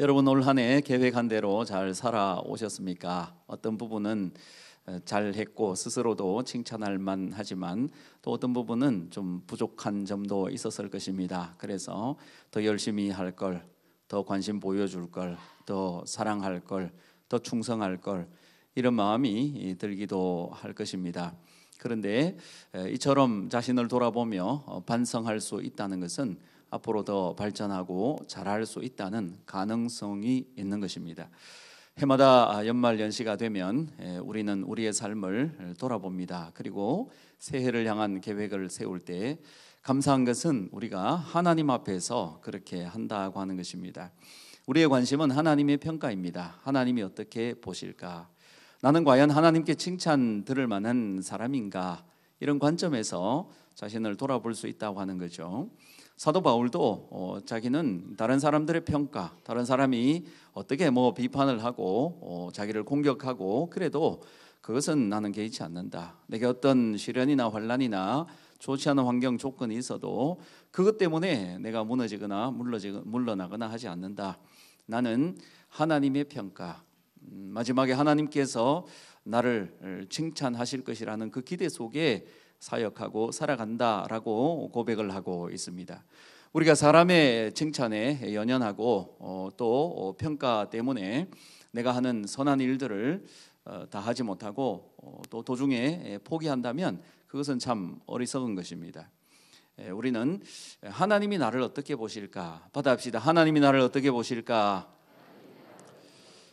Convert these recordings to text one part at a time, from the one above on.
여러분 올한해 계획한 대로 잘 살아오셨습니까? 어떤 부분은 잘했고 스스로도 칭찬할 만하지만 또 어떤 부분은 좀 부족한 점도 있었을 것입니다. 그래서 더 열심히 할 걸, 더 관심 보여줄 걸, 더 사랑할 걸, 더 충성할 걸 이런 마음이 들기도 할 것입니다. 그런데 이처럼 자신을 돌아보며 어, 반성할 수 있다는 것은 앞으로 더 발전하고 잘할 수 있다는 가능성이 있는 것입니다. 해마다 연말 연시가 되면 예, 우리는 우리의 삶을 돌아봅니다. 그리고 새해를 향한 계획을 세울 때 감사한 것은 우리가 하나님 앞에서 그렇게 한다고 하는 것입니다. 우리의 관심은 하나님의 평가입니다. 하나님이 어떻게 보실까? 나는 과연 하나님께 칭찬 들을 만한 사람인가? 이런 관점에서 자신을 돌아볼 수 있다고 하는 거죠. 사도 바울도 어, 자기는 다른 사람들의 평가, 다른 사람이 어떻게 뭐 비판을 하고 어, 자기를 공격하고 그래도 그것은 나는 개의치 않는다. 내게 어떤 시련이나 환란이나 좋지 않은 환경 조건이 있어도 그것 때문에 내가 무너지거나 물러지 물러나거나 하지 않는다. 나는 하나님의 평가. 음, 마지막에 하나님께서 나를 칭찬하실 것이라는 그 기대 속에 사역하고 살아간다라고 고백을 하고 있습니다. 우리가 사람의 칭찬에 연연하고 어, 또 어, 평가 때문에 내가 하는 선한 일들을 어, 다 하지 못하고 또 도중에 포기한다면 그것은 참 어리석은 것입니다. 우리는 하나님이 나를 어떻게 보실까 받아합시다. 하나님이 나를 어떻게 보실까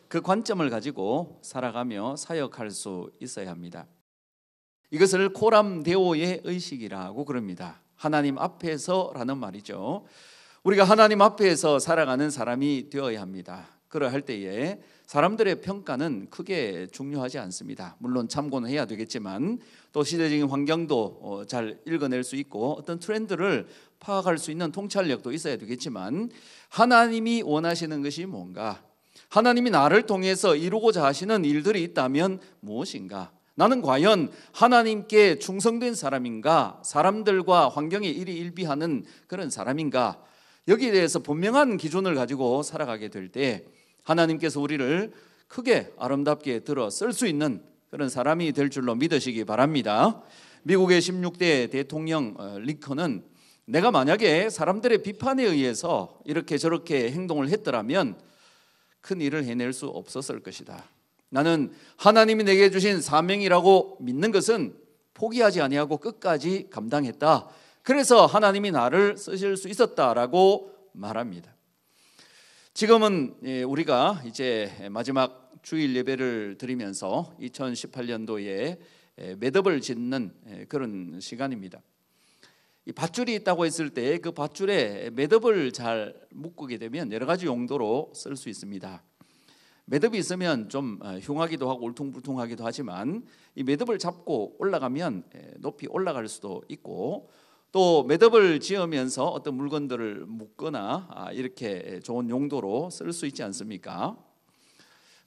그 관점을 가지고 살아가며 사역할 수 있어야 합니다. 이것을 코람데오의 의식이라고 그럽니다. 하나님 앞에서라는 말이죠. 우리가 하나님 앞에서 살아가는 사람이 되어야 합니다. 그러할 때에 사람들의 평가는 크게 중요하지 않습니다. 물론 참고는 해야 되겠지만 또 시대적인 환경도 어, 잘 읽어낼 수 있고 어떤 트렌드를 파악할 수 있는 통찰력도 있어야 되겠지만 하나님이 원하시는 것이 뭔가 하나님이 나를 통해서 이루고자 하시는 일들이 있다면 무엇인가 나는 과연 하나님께 충성된 사람인가? 사람들과 환경에 일희일비하는 그런 사람인가? 여기에 대해서 분명한 기준을 가지고 살아가게 될 때 하나님께서 우리를 크게 아름답게 들어 쓸 수 있는 그런 사람이 될 줄로 믿으시기 바랍니다. 미국의 16대 대통령 리커는 어, 내가 만약에 사람들의 비판에 의해서 이렇게 저렇게 행동을 했더라면 큰 일을 해낼 수 없었을 것이다. 나는 하나님이 내게 주신 사명이라고 믿는 것은 포기하지 아니하고 끝까지 감당했다. 그래서 하나님이 나를 쓰실 수 있었다라고 말합니다. 지금은 예, 우리가 이제 마지막 주일 예배를 드리면서 2018년도에 예, 매듭을 짓는 예, 그런 시간입니다. 이 밧줄이 있다고 했을 때 그 밧줄에 매듭을 잘 묶게 되면 여러 가지 용도로 쓸 수 있습니다. 매듭이 있으면 좀 아, 흉하기도 하고 울퉁불퉁하기도 하지만 이 매듭을 잡고 올라가면 예, 높이 올라갈 수도 있고 또 매듭을 지으면서 어떤 물건들을 묶거나 아, 이렇게 좋은 용도로 쓸 수 있지 않습니까?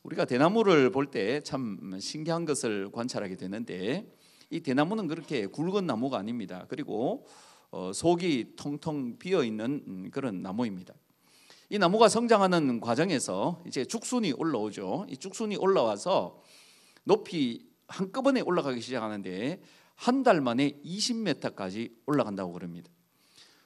우리가 대나무를 볼 때 참 신기한 것을 관찰하게 되는데 이 대나무는 그렇게 굵은 나무가 아닙니다. 그리고 어, 속이 통통 비어 있는 음, 그런 나무입니다. 이 나무가 성장하는 과정에서 이제 죽순이 올라오죠. 이 죽순이 올라와서 높이 한꺼번에 올라가기 시작하는데 한 달 만에 20m까지 올라간다고 그럽니다.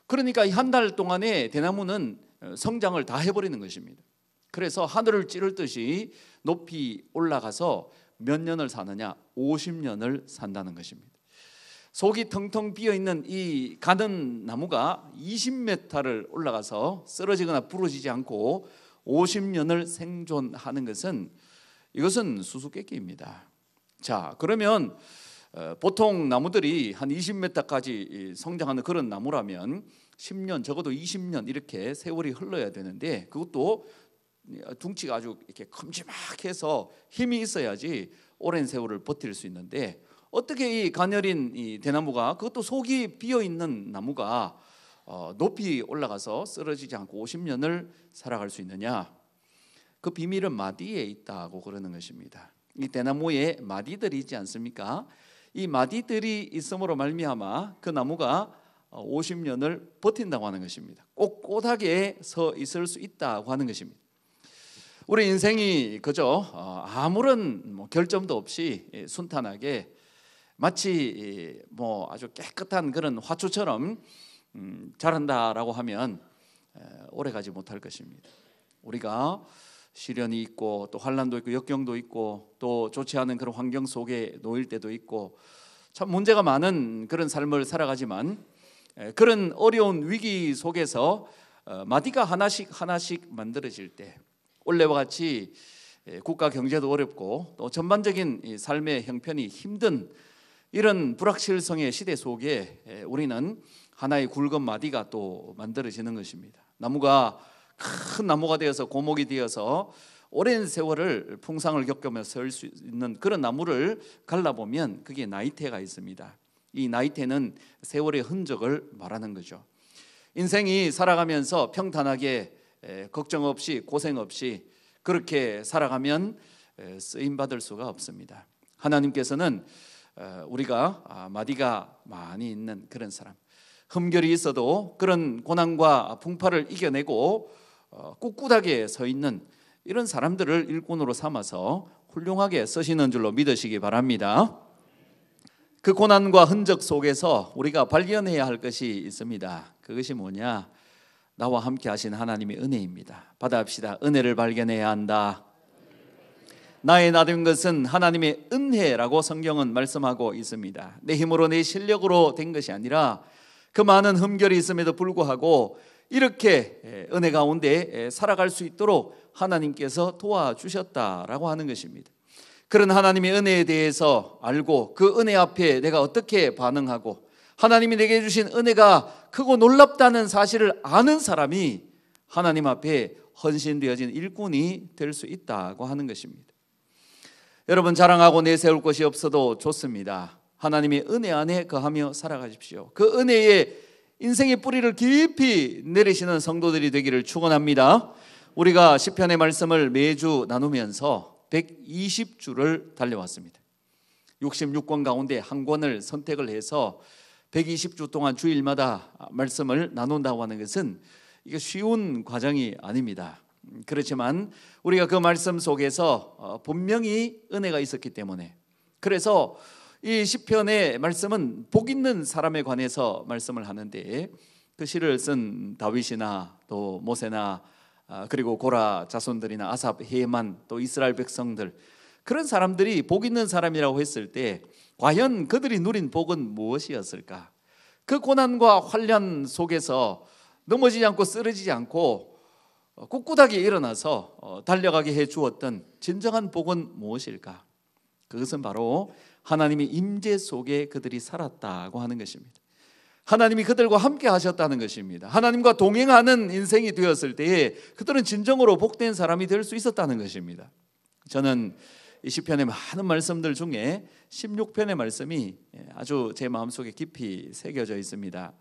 그러니까 이 한 달 동안에 대나무는 어, 성장을 다 해버리는 것입니다. 그래서 하늘을 찌를 듯이 높이 올라가서 몇 년을 사느냐? 50년을 산다는 것입니다. 속이 텅텅 비어 있는 이 가는 나무가 20m를 올라가서 쓰러지거나 부러지지 않고 50년을 생존하는 것은 이것은 수수께끼입니다. 자, 그러면 어, 보통 나무들이 한 20m까지 성장하는 그런 나무라면 10년 적어도 20년 이렇게 세월이 흘러야 되는데 그것도 둥치가 아주 이렇게 큼지막해서 힘이 있어야지 오랜 세월을 버틸 수 있는데 어떻게 이 가녀린 이 대나무가 그것도 속이 비어 있는 나무가 어, 높이 올라가서 쓰러지지 않고 50년을 살아갈 수 있느냐? 그 비밀은 마디에 있다고 그러는 것입니다. 이 대나무에 마디들이 있지 않습니까? 이 마디들이 있음으로 말미암아 그 나무가 50년을 어, 버틴다고 하는 것입니다. 꼿꼿하게 서 있을 수 있다고 하는 것입니다. 우리 인생이 그저 어, 아무런 뭐 결점도 없이 예, 순탄하게 마치 뭐 아주 깨끗한 그런 화초처럼 음, 자란다라고 하면 오래 가지 못할 것입니다. 우리가 시련이 있고 또 환란도 있고 역경도 있고 또 좋지 않은 그런 환경 속에 놓일 때도 있고 참 문제가 많은 그런 삶을 살아가지만 그런 어려운 위기 속에서 어, 마디가 하나씩 하나씩 만들어질 때 원래와 같이 국가 경제도 어렵고 또 전반적인 삶의 형편이 힘든 이런 불확실성의 시대 속에 우리는 하나의 굵은 마디가 또 만들어지는 것입니다. 나무가 큰 나무가 되어서 고목이 되어서 오랜 세월을 풍상을 겪으며 설수 있는 그런 나무를 갈라보면 그게 나이테가 있습니다. 이 나이테는 세월의 흔적을 말하는 거죠. 인생이 살아가면서 평탄하게 걱정 없이 고생 없이 그렇게 살아가면 쓰임 받을 수가 없습니다. 하나님께서는 우리가 아, 마디가 많이 있는 그런 사람 흠결이 있어도 그런 고난과 풍파를 이겨내고 어, 꿋꿋하게 서 있는 이런 사람들을 일꾼으로 삼아서 훌륭하게 쓰시는 줄로 믿으시기 바랍니다. 그 고난과 흔적 속에서 우리가 발견해야 할 것이 있습니다. 그것이 뭐냐? 나와 함께 하신 하나님의 은혜입니다. 받아합시다. 은혜를 발견해야 한다. 나의 나된 것은 하나님의 은혜라고 성경은 말씀하고 있습니다. 내 힘으로 내 실력으로 된 것이 아니라 그 많은 흠결이 있음에도 불구하고 이렇게 은혜 가운데 살아갈 수 있도록 하나님께서 도와주셨다라고 하는 것입니다. 그런 하나님의 은혜에 대해서 알고 그 은혜 앞에 내가 어떻게 반응하고 하나님이 내게 주신 은혜가 크고 놀랍다는 사실을 아는 사람이 하나님 앞에 헌신되어진 일꾼이 될 수 있다고 하는 것입니다. 여러분 자랑하고 내세울 것이 없어도 좋습니다. 하나님의 은혜 안에 거하며 살아가십시오. 그 은혜에 인생의 뿌리를 깊이 내리시는 성도들이 되기를 축원합니다. 우리가 시편의 말씀을 매주 나누면서 120주를 달려왔습니다. 66권 가운데 한 권을 선택을 해서 120주 동안 주일마다 말씀을 나눈다고 하는 것은 이게 쉬운 과정이 아닙니다. 그렇지만 우리가 그 말씀 속에서 어, 분명히 은혜가 있었기 때문에 그래서 이 시편의 말씀은 복 있는 사람에 관해서 말씀을 하는데 그 시를 쓴 다윗이나 또 모세나 아, 그리고 고라 자손들이나 아삽, 헤만 또 이스라엘 백성들 그런 사람들이 복 있는 사람이라고 했을 때 과연 그들이 누린 복은 무엇이었을까? 그 고난과 환란 속에서 넘어지지 않고 쓰러지지 않고 어, 꿋꿋하게 일어나서 어, 달려가게 해 주었던 진정한 복은 무엇일까? 그것은 바로 하나님의 임재 속에 그들이 살았다고 하는 것입니다. 하나님이 그들과 함께 하셨다는 것입니다. 하나님과 동행하는 인생이 되었을 때에 그들은 진정으로 복된 사람이 될 수 있었다는 것입니다. 저는 이 시편의 많은 말씀들 중에 16편의 말씀이 예, 아주 제 마음속에 깊이 새겨져 있습니다.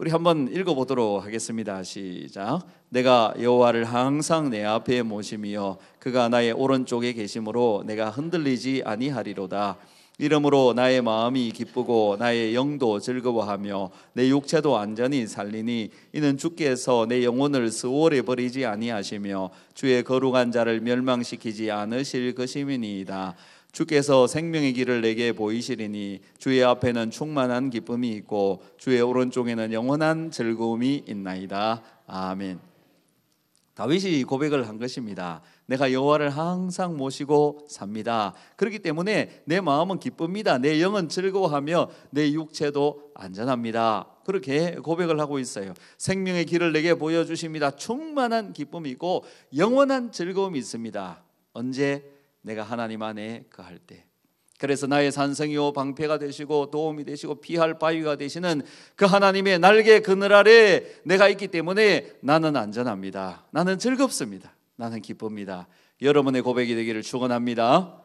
우리 한번 읽어보도록 하겠습니다. 시작. 내가 여호와를 항상 내 앞에 모심이여 그가 나의 오른쪽에 계심으로 내가 흔들리지 아니하리로다. 이름으로 나의 마음이 기쁘고 나의 영도 즐거워하며 내 육체도 안전히 살리니 이는 주께서 내 영혼을 수월해 버리지 아니하시며 주의 거룩한 자를 멸망시키지 않으실 것임이니이다. 주께서 생명의 길을 내게 보이시리니 주의 앞에는 충만한 기쁨이 있고 주의 오른쪽에는 영원한 즐거움이 있나이다. 아멘. 다윗이 고백을 한 것입니다. 내가 여호와를 항상 모시고 삽니다. 그렇기 때문에 내 마음은 기쁩니다. 내 영은 즐거워하며 내 육체도 안전합니다. 그렇게 고백을 하고 있어요. 생명의 길을 내게 보여주십니다. 충만한 기쁨이고 영원한 즐거움이 있습니다. 언제 내가 하나님 안에 거할 때 그래서 나의 산성이요 방패가 되시고 도움이 되시고 피할 바위가 되시는 그 하나님의 날개 그늘 아래 내가 있기 때문에 나는 안전합니다. 나는 즐겁습니다. 나는 기쁩니다. 여러분의 고백이 되기를 축원합니다.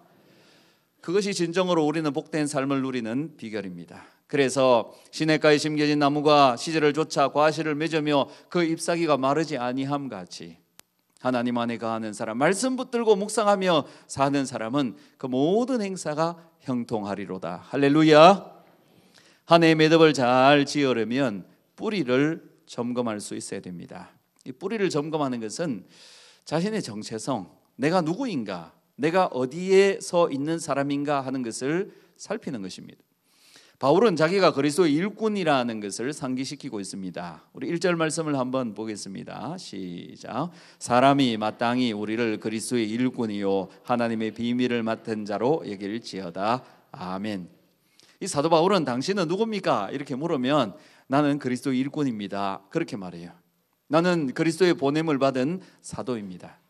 그것이 진정으로 우리는 복된 삶을 누리는 비결입니다. 그래서 시냇가에 심겨진 나무가 시절을 좇아 과실을 맺으며 그 잎사귀가 마르지 아니함 같이 하나님 안에 가하는 사람, 말씀 붙들고 묵상하며 사는 사람은 그 모든 행사가 형통하리로다. 할렐루야. 한 해의 매듭을 잘 지으려면 뿌리를 점검할 수 있어야 됩니다. 이 뿌리를 점검하는 것은 자신의 정체성, 내가 누구인가, 내가 어디에 서 있는 사람인가 하는 것을 살피는 것입니다. 바울은 자기가 그리스도의 일꾼이라는 것을 상기시키고 있습니다. 우리 1절 말씀을 한번 보겠습니다. 시작. 사람이 마땅히 우리를 그리스도의 일꾼이요 하나님의 비밀을 맡은 자로 여길지어다. 아멘. 이 사도 바울은 당신은 누굽니까? 이렇게 물으면 나는 그리스도의 일꾼입니다. 그렇게 말해요. 나는 그리스도의 보냄을 받은 사도입니다.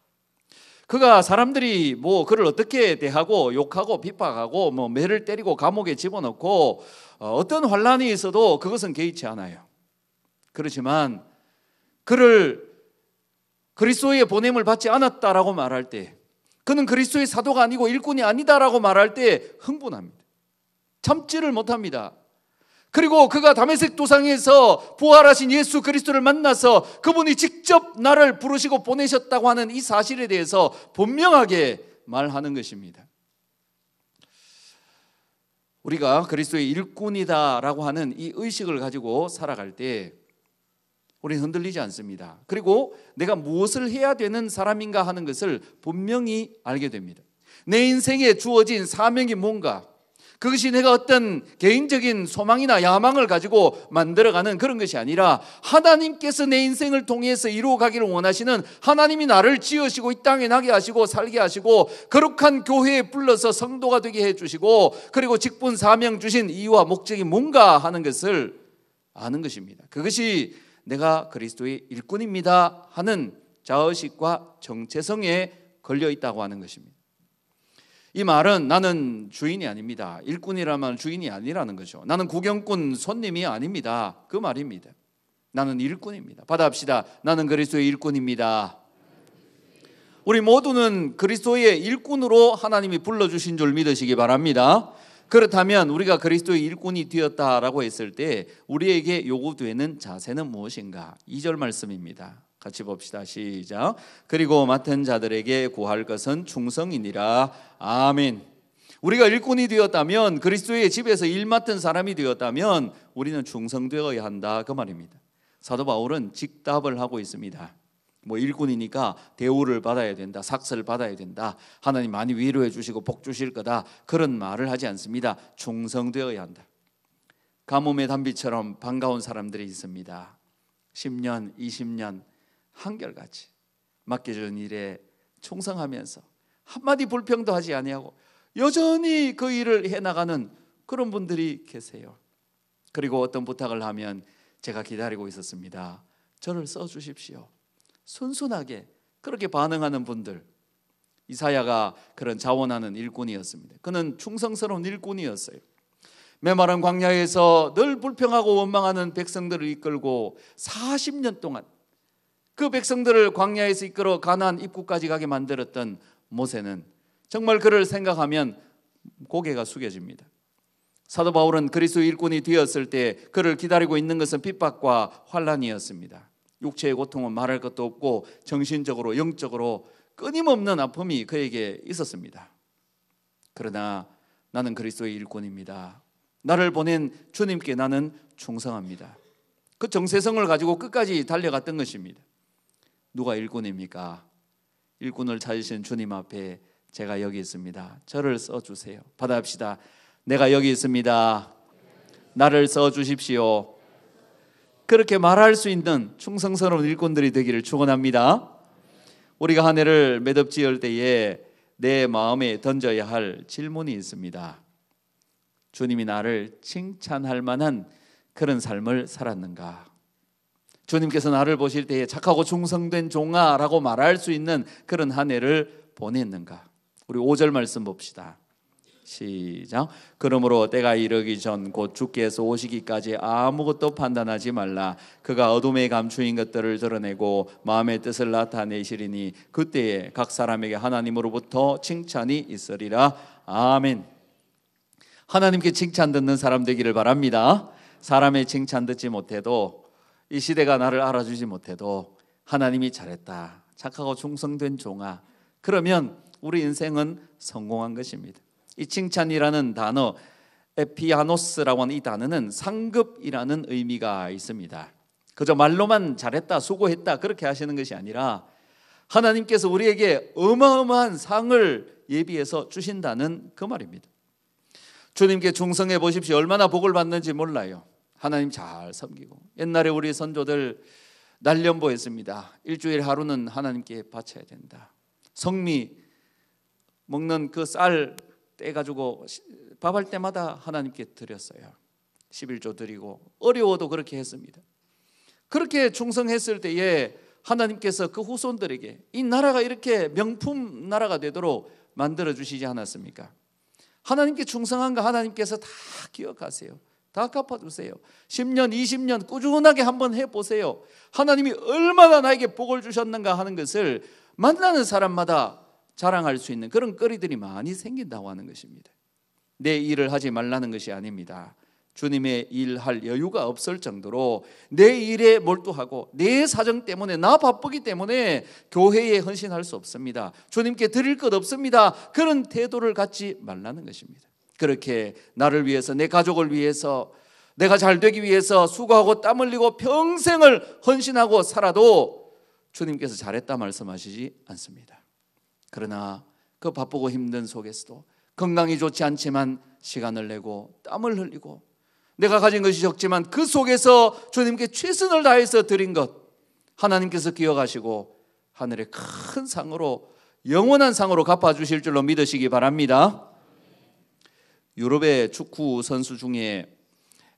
그가 사람들이 뭐 그를 어떻게 대하고 욕하고 비박하고 뭐 매를 때리고 감옥에 집어넣고 어, 어떤 환란이 있어도 그것은 개의치 않아요. 그렇지만 그를 그리스도의 보냄을 받지 않았다라고 말할 때 그는 그리스도의 사도가 아니고 일꾼이 아니다라고 말할 때 흥분합니다. 참지를 못합니다. 그리고 그가 다메섹 도상에서 부활하신 예수 그리스도를 만나서 그분이 직접 나를 부르시고 보내셨다고 하는 이 사실에 대해서 분명하게 말하는 것입니다. 우리가 그리스도의 일꾼이다라고 하는 이 의식을 가지고 살아갈 때 우리는 흔들리지 않습니다. 그리고 내가 무엇을 해야 되는 사람인가 하는 것을 분명히 알게 됩니다. 내 인생에 주어진 사명이 뭔가 그것이 내가 어떤 개인적인 소망이나 야망을 가지고 만들어가는 그런 것이 아니라 하나님께서 내 인생을 통해서 이루어 가기를 원하시는 하나님이 나를 지으시고 이 땅에 나게 하시고 살게 하시고 거룩한 교회에 불러서 성도가 되게 해 주시고 그리고 직분 사명 주신 이유와 목적이 뭔가 하는 것을 아는 것입니다. 그것이 내가 그리스도의 일꾼입니다 하는 자의식과 정체성에 걸려 있다고 하는 것입니다. 이 말은 나는 주인이 아닙니다. 일꾼이라면 주인이 아니라는 거죠. 나는 구경꾼 손님이 아닙니다. 그 말입니다. 나는 일꾼입니다. 받아합시다. 나는 그리스도의 일꾼입니다. 우리 모두는 그리스도의 일꾼으로 하나님이 불러주신 줄 믿으시기 바랍니다. 그렇다면 우리가 그리스도의 일꾼이 되었다라고 했을 때 우리에게 요구되는 자세는 무엇인가? 2절 말씀입니다. 같이 봅시다. 시작. 그리고 맡은 자들에게 구할 것은 충성이니라. 아멘. 우리가 일꾼이 되었다면 그리스도의 집에서 일 맡은 사람이 되었다면 우리는 충성되어야 한다 그 말입니다. 사도 바울은 직답을 하고 있습니다. 뭐 일꾼이니까 대우를 받아야 된다. 삭스를 받아야 된다. 하나님 많이 위로해 주시고 복 주실 거다. 그런 말을 하지 않습니다. 충성되어야 한다. 가뭄의 단비처럼 반가운 사람들이 있습니다. 10년, 20년 한결같이 맡겨준 일에 충성하면서 한마디 불평도 하지 아니하고 여전히 그 일을 해나가는 그런 분들이 계세요. 그리고 어떤 부탁을 하면 제가 기다리고 있었습니다. 저를 써주십시오. 순순하게 그렇게 반응하는 분들. 이사야가 그런 자원하는 일꾼이었습니다. 그는 충성스러운 일꾼이었어요. 메마른 광야에서 늘 불평하고 원망하는 백성들을 이끌고 40년 동안 그 백성들을 광야에서 이끌어 가나안 입구까지 가게 만들었던 모세는 정말 그를 생각하면 고개가 숙여집니다. 사도 바울은 그리스도 일꾼이 되었을 때 그를 기다리고 있는 것은 핍박과 환란이었습니다. 육체의 고통은 말할 것도 없고 정신적으로 영적으로 끊임없는 아픔이 그에게 있었습니다. 그러나 나는 그리스도의 일꾼입니다. 나를 보낸 주님께 나는 충성합니다. 그 정체성을 가지고 끝까지 달려갔던 것입니다. 누가 일꾼입니까? 일꾼을 찾으신 주님 앞에 제가 여기 있습니다. 저를 써 주세요. 받아합시다. 내가 여기 있습니다. 나를 써 주십시오. 그렇게 말할 수 있는 충성스러운 일꾼들이 되기를 축원합니다. 우리가 한 해를 매듭지을 때에 내 마음에 던져야 할 질문이 있습니다. 주님이 나를 칭찬할 만한 그런 삶을 살았는가? 주님께서 나를 보실 때에 착하고 충성된 종아라고 말할 수 있는 그런 한 해를 보냈는가? 우리 5절 말씀 봅시다. 시작. 그러므로 때가 이르기 전곧 주께서 오시기까지 아무것도 판단하지 말라. 그가 어둠에 감추인 것들을 드러내고 마음의 뜻을 나타내시리니 그때에 각 사람에게 하나님으로부터 칭찬이 있으리라. 아멘. 하나님께 칭찬 듣는 사람 되기를 바랍니다. 사람의 칭찬 듣지 못해도 이 시대가 나를 알아주지 못해도 하나님이 잘했다. 착하고 충성된 종아. 그러면 우리 인생은 성공한 것입니다. 이 칭찬이라는 단어 에피아노스라고 하는 이 단어는 상급이라는 의미가 있습니다. 그저 말로만 잘했다, 수고했다 그렇게 하시는 것이 아니라 하나님께서 우리에게 어마어마한 상을 예비해서 주신다는 그 말입니다. 주님께 충성해 보십시오. 얼마나 복을 받는지 몰라요. 하나님 잘 섬기고 옛날에 우리 선조들 날연보했습니다. 일주일 하루는 하나님께 바쳐야 된다. 성미 먹는 그 쌀 떼가지고 밥할 때마다 하나님께 드렸어요. 11조 드리고 어려워도 그렇게 했습니다. 그렇게 충성했을 때에 하나님께서 그 후손들에게 이 나라가 이렇게 명품 나라가 되도록 만들어 주시지 않았습니까? 하나님께 충성한 거 하나님께서 다 기억하세요. 다 갚아주세요. 10년, 20년 꾸준하게 한번 해보세요. 하나님이 얼마나 나에게 복을 주셨는가 하는 것을 만나는 사람마다 자랑할 수 있는 그런 거리들이 많이 생긴다고 하는 것입니다. 내 일을 하지 말라는 것이 아닙니다. 주님의 일 할 여유가 없을 정도로 내 일에 몰두하고 내 사정 때문에 나 바쁘기 때문에 교회에 헌신할 수 없습니다. 주님께 드릴 것 없습니다. 그런 태도를 갖지 말라는 것입니다. 그렇게 나를 위해서 내 가족을 위해서 내가 잘 되기 위해서 수고하고 땀 흘리고 평생을 헌신하고 살아도 주님께서 잘했다 말씀하시지 않습니다. 그러나 그 바쁘고 힘든 속에서도 건강이 좋지 않지만 시간을 내고 땀을 흘리고 내가 가진 것이 적지만 그 속에서 주님께 최선을 다해서 드린 것 하나님께서 기억하시고 하늘의 큰 상으로 영원한 상으로 갚아주실 줄로 믿으시기 바랍니다. 유럽의 축구 선수 중에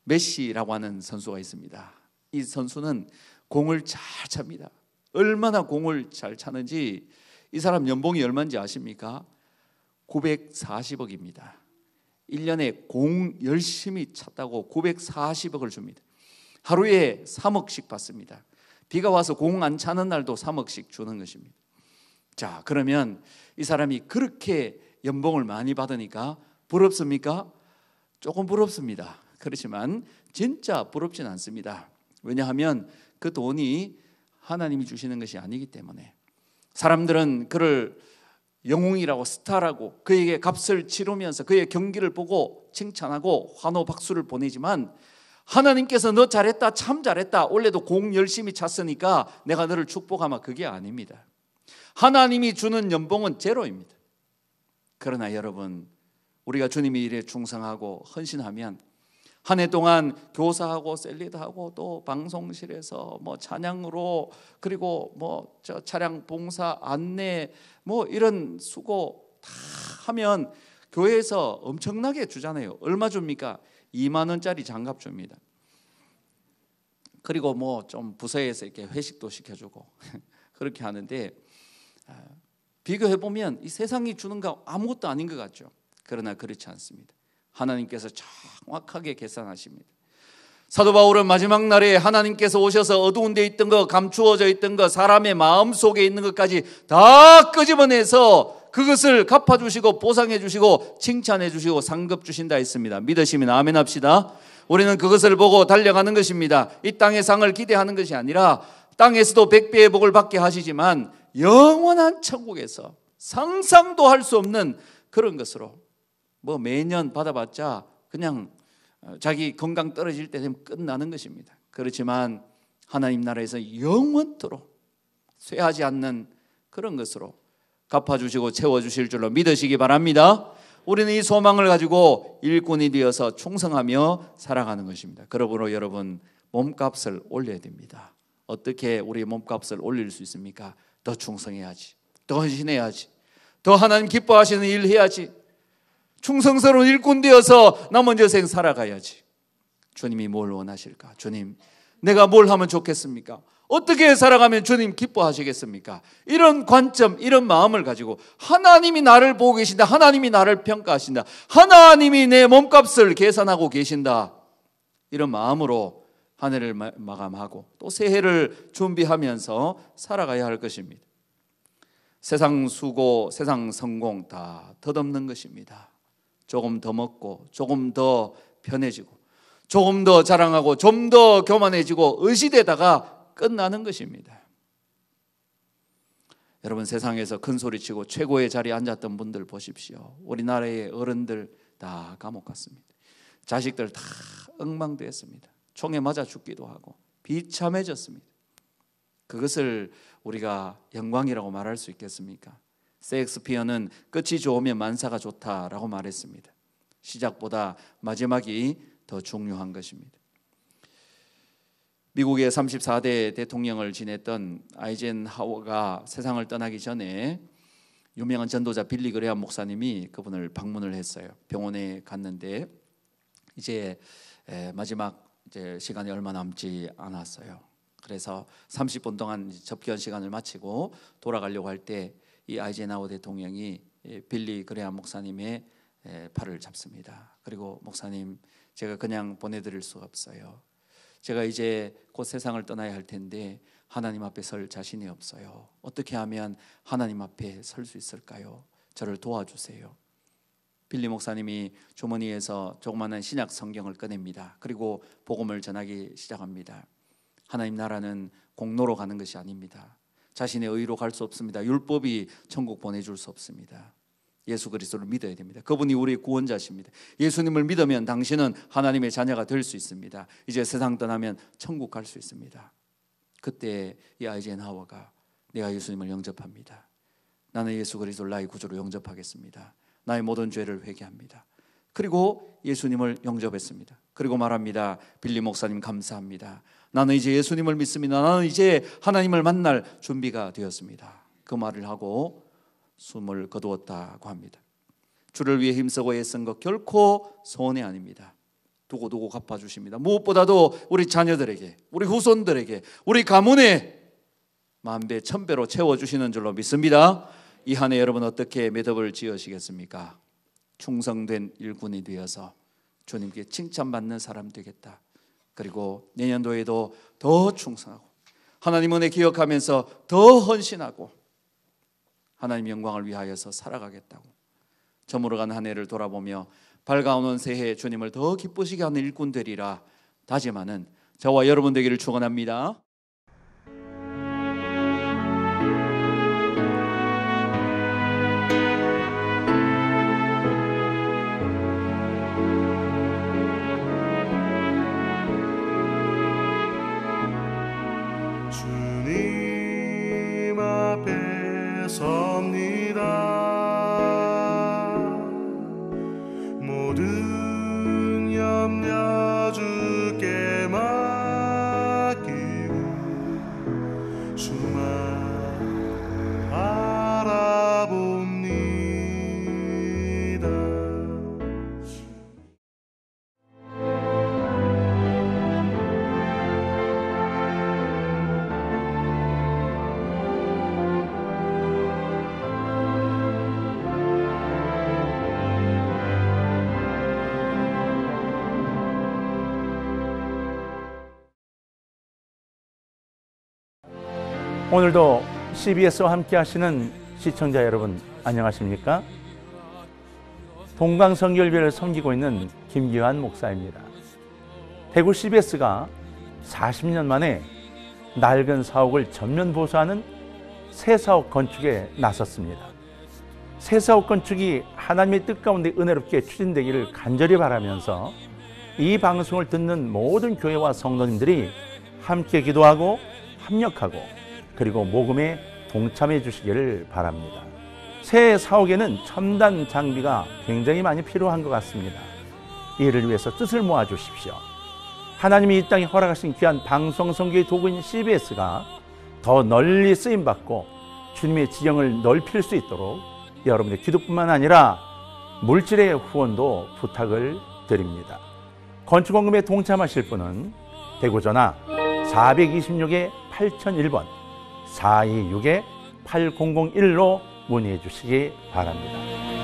메시라고 하는 선수가 있습니다. 이 선수는 공을 잘 찹니다. 얼마나 공을 잘 차는지 이 사람 연봉이 얼마인지 아십니까? 940억입니다. 1년에 공 열심히 찼다고 940억을 줍니다. 하루에 3억씩 받습니다. 비가 와서 공 안 차는 날도 3억씩 주는 것입니다. 자, 그러면 이 사람이 그렇게 연봉을 많이 받으니까 부럽습니까? 조금 부럽습니다. 그렇지만 진짜 부럽진 않습니다. 왜냐하면 그 돈이 하나님이 주시는 것이 아니기 때문에 사람들은 그를 영웅이라고 스타라고 그에게 값을 치르면서 그의 경기를 보고 칭찬하고 환호 박수를 보내지만 하나님께서 너 잘했다 참 잘했다 원래도 공 열심히 찼으니까 내가 너를 축복하마 그게 아닙니다 하나님이 주는 연봉은 제로입니다 그러나 여러분 우리가 주님의 일에 충성하고 헌신하면 한 해 동안 교사하고 셀리드하고 또 방송실에서 뭐 찬양으로 그리고 뭐 저 차량 봉사 안내 뭐 이런 수고 다 하면 교회에서 엄청나게 주잖아요. 얼마 줍니까? 2만 원짜리 장갑 줍니다. 그리고 뭐 좀 부서에서 이렇게 회식도 시켜주고 그렇게 하는데 아, 비교해 보면 이 세상이 주는 거 아무것도 아닌 것 같죠. 그러나 그렇지 않습니다. 하나님께서 정확하게 계산하십니다. 사도 바울은 마지막 날에 하나님께서 오셔서 어두운 데 있던 것, 감추어져 있던 것, 사람의 마음 속에 있는 것까지 다 끄집어내서 그것을 갚아주시고 보상해주시고 칭찬해주시고 상급 주신다 했습니다. 믿으시면 아멘합시다. 우리는 그것을 보고 달려가는 것입니다. 이 땅의 상을 기대하는 것이 아니라 땅에서도 백배의 복을 받게 하시지만 영원한 천국에서 상상도 할 수 없는 그런 것으로 뭐 매년 받아봤자 그냥 어, 자기 건강 떨어질 때 되면 끝나는 것입니다. 그렇지만 하나님 나라에서 영원토록 쇠하지 않는 그런 것으로 갚아주시고 채워주실 줄로 믿으시기 바랍니다. 우리는 이 소망을 가지고 일꾼이 되어서 충성하며 살아가는 것입니다. 그러므로 여러분 몸값을 올려야 됩니다. 어떻게 우리 몸값을 올릴 수 있습니까? 더 충성해야지. 더 헌신해야지. 더 하나님 기뻐하시는 일 해야지. 충성스러운 일꾼 되어서 남은 여생 살아가야지. 주님이 뭘 원하실까? 주님, 내가 뭘 하면 좋겠습니까? 어떻게 살아가면 주님 기뻐하시겠습니까? 이런 관점, 이런 마음을 가지고 하나님이 나를 보고 계신다. 하나님이 나를 평가하신다. 하나님이 내 몸값을 계산하고 계신다. 이런 마음으로 한 해를 마감하고 또 새해를 준비하면서 살아가야 할 것입니다. 세상 수고, 세상 성공 다 덧없는 것입니다. 조금 더 먹고 조금 더 편해지고 조금 더 자랑하고 좀 더 교만해지고 의지되다가 끝나는 것입니다. 여러분 세상에서 큰 소리치고 최고의 자리에 앉았던 분들 보십시오. 우리나라의 어른들 다 감옥 갔습니다. 자식들 다 엉망되었습니다. 총에 맞아 죽기도 하고 비참해졌습니다. 그것을 우리가 영광이라고 말할 수 있겠습니까? 세익스피어는 끝이 좋으면 만사가 좋다라고 말했습니다. 시작보다 마지막이 더 중요한 것입니다. 미국의 34대 대통령을 지냈던 아이젠하워가 세상을 떠나기 전에 유명한 전도자 빌리 그레한 목사님이 그분을 방문을 했어요. 병원에 갔는데 이제 마지막 이제 시간이 얼마 남지 않았어요. 그래서 30분 동안 접견 시간을 마치고 돌아가려고 할때 이 아이젠하워 대통령이 예, 빌리 그레한 목사님의 예, 팔을 잡습니다. 그리고 목사님 제가 그냥 보내드릴 수 없어요. 제가 이제 곧 세상을 떠나야 할 텐데 하나님 앞에 설 자신이 없어요. 어떻게 하면 하나님 앞에 설 수 있을까요? 저를 도와주세요. 빌리 목사님이 주머니에서 조그마한 신약 성경을 꺼냅니다. 그리고 복음을 전하기 시작합니다. 하나님 나라는 공로로 가는 것이 아닙니다. 자신의 의로 갈 수 없습니다. 율법이 천국 보내줄 수 없습니다. 예수 그리스도를 믿어야 됩니다. 그분이 우리의 구원자십니다. 예수님을 믿으면 당신은 하나님의 자녀가 될 수 있습니다. 이제 세상 떠나면 천국 갈 수 있습니다. 그때 이 아이젠 하와가 내가 예수님을 영접합니다. 나는 예수 그리스도를 나의 구주로 영접하겠습니다. 나의 모든 죄를 회개합니다. 그리고 예수님을 영접했습니다. 그리고 말합니다. 빌리 목사님 감사합니다. 나는 이제 예수님을 믿습니다. 나는 이제 하나님을 만날 준비가 되었습니다. 그 말을 하고 숨을 거두었다고 합니다. 주를 위해 힘쓰고 애쓴 것 결코 소원이 아닙니다. 두고두고 갚아주십니다. 무엇보다도 우리 자녀들에게, 우리 후손들에게, 우리 가문에 만배, 천배로 채워주시는 줄로 믿습니다. 이한해 여러분 어떻게 매듭을 지으시겠습니까? 충성된 일꾼이 되어서 주님께 칭찬받는 사람 되겠다. 그리고 내년도에도 더 충성하고 하나님 은혜 기억하면서 더 헌신하고 하나님 영광을 위하여서 살아가겠다고 저물어간 한 해를 돌아보며 밝아오는 새해 주님을 더 기쁘시게 하는 일꾼 되리라 다짐하는 저와 여러분 되기를 축원합니다. 오늘도 CBS와 함께 하시는 시청자 여러분 안녕하십니까? 동강성결배를 섬기고 있는 김기환 목사입니다. 대구 CBS가 40년 만에 낡은 사옥을 전면 보수하는 새 사옥 건축에 나섰습니다. 새 사옥 건축이 하나님의 뜻 가운데 은혜롭게 추진되기를 간절히 바라면서 이 방송을 듣는 모든 교회와 성도님들이 함께 기도하고 합력하고 그리고 모금에 동참해 주시기를 바랍니다. 새 사옥에는 첨단 장비가 굉장히 많이 필요한 것 같습니다. 이를 위해서 뜻을 모아 주십시오. 하나님이 이 땅에 허락하신 귀한 방송 선교의 도구인 CBS가 더 널리 쓰임 받고 주님의 지경을 넓힐 수 있도록 여러분의 기도뿐만 아니라 물질의 후원도 부탁을 드립니다. 건축원금에 동참하실 분은 대구 전화 4 2 6 8001번 426-8001로 문의해 주시기 바랍니다.